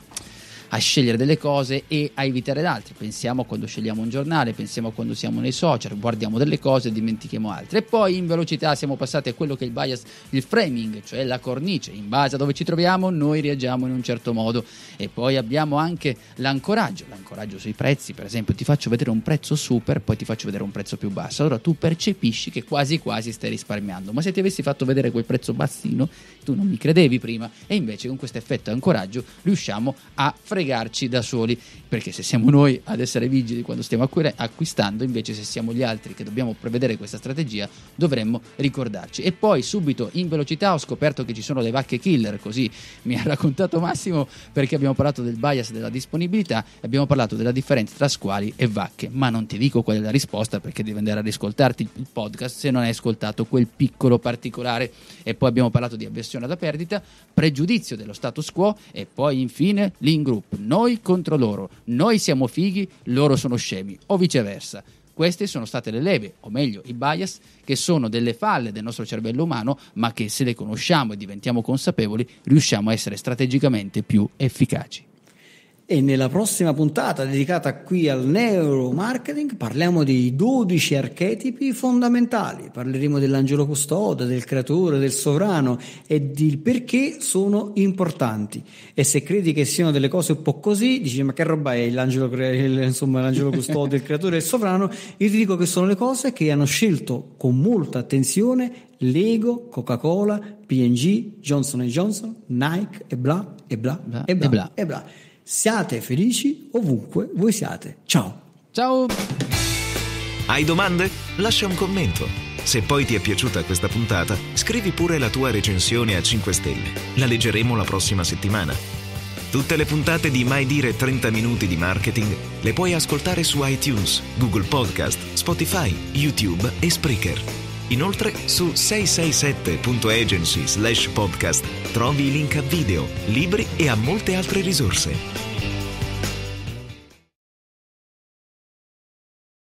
a scegliere delle cose e a evitare le altre. Pensiamo quando scegliamo un giornale, pensiamo quando siamo nei social, guardiamo delle cose e dimentichiamo altre. E poi in velocità siamo passati a quello che è il bias, il framing, cioè la cornice. In base a dove ci troviamo noi reagiamo in un certo modo. E poi abbiamo anche l'ancoraggio, l'ancoraggio sui prezzi, per esempio ti faccio vedere un prezzo super, poi ti faccio vedere un prezzo più basso. Allora tu percepisci che quasi quasi stai risparmiando, ma se ti avessi fatto vedere quel prezzo bassino tu non mi credevi prima e invece con questo effetto ancoraggio riusciamo a frenare fregarci da soli, perché se siamo noi ad essere vigili quando stiamo acquistando, invece se siamo gli altri che dobbiamo prevedere questa strategia, dovremmo ricordarci. E poi subito in velocità ho scoperto che ci sono le vacche killer, così mi ha raccontato Massimo, perché abbiamo parlato del bias della disponibilità, abbiamo parlato della differenza tra squali e vacche, ma non ti dico qual è la risposta perché devi andare a riscoltarti il podcast se non hai ascoltato quel piccolo particolare. E poi abbiamo parlato di avversione alla perdita, pregiudizio dello status quo e poi infine l'ingroup noi contro loro, noi siamo fighi, loro sono scemi, o viceversa. Queste sono state le leve, o meglio i bias, che sono delle falle del nostro cervello umano, ma che se le conosciamo e diventiamo consapevoli, riusciamo a essere strategicamente più efficaci e nella prossima puntata dedicata qui al neuromarketing parliamo dei 12 archetipi fondamentali, parleremo dell'angelo custode, del creatore, del sovrano e del perché sono importanti e se credi che siano delle cose un po' così dici ma che roba è l'angelo, insomma, l'angelo custode, il creatore e il sovrano, io ti dico che sono le cose che hanno scelto con molta attenzione Lego, Coca-Cola, PG, Johnson Johnson, Nike e bla e bla, bla e bla. E bla. E bla. Siate felici ovunque voi siate. Ciao. Ciao. Hai domande? Lascia un commento. Se poi ti è piaciuta questa puntata, scrivi pure la tua recensione a 5 stelle. La leggeremo la prossima settimana. Tutte le puntate di Mai Dire 30 Minuti di Marketing le puoi ascoltare su iTunes, Google Podcast, Spotify, YouTube e Spreaker. Inoltre su 667.agency slash podcast trovi i link a video, libri e a molte altre risorse.